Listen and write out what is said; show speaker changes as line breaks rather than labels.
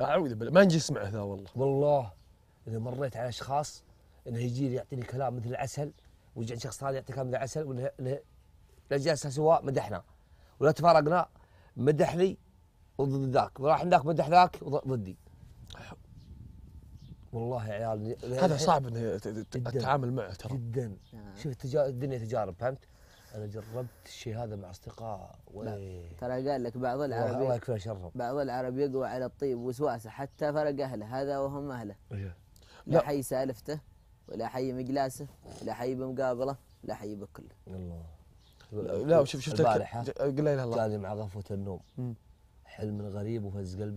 اعوذ بالله ما نجي معه ذا والله والله اذا مريت على اشخاص انه يجي يعطيني كلام مثل العسل ويجي شخص ثاني يعطي كلام مثل العسل ولا جلسنا سوا مدحنا ولا تفارقنا مدح لي وضد ذاك وراح عندك مدح ذاك ضدي والله يا عيال هذا صعب انه التعامل معه ترى جدا آه. شوف الدنيا تجارب فهمت انا جربت الشيء هذا مع
اصدقاء ترى قال لك بعض العرب الله يكفيها شره بعض العرب يقوى على الطيب وسواسه حتى فرق اهله هذا وهم اهله إيه. لا, لا حي سالفته ولا حي مجلاسه ولا حي بمقابله لا حي بكله الله لا وشوف شفت البارحه لا
اله الا الله جاني مع غفوه النوم حلم غريب وهز قلبي